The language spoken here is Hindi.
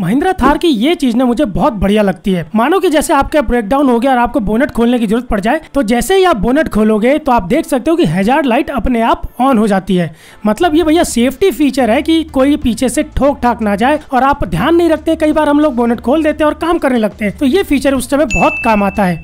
महिंद्रा थार की ये चीज ना मुझे बहुत बढ़िया लगती है मानो कि जैसे आपका ब्रेकडाउन हो गया और आपको बोनट खोलने की जरूरत पड़ जाए तो जैसे ही आप बोनट खोलोगे तो आप देख सकते हो कि हजार लाइट अपने आप ऑन हो जाती है मतलब ये भैया सेफ्टी फीचर है कि कोई पीछे से ठोक ठाक ना जाए और आप ध्यान नहीं रखते कई बार हम लोग बोनट खोल देते हैं और काम करने लगते हैं तो ये फीचर उस समय बहुत काम आता है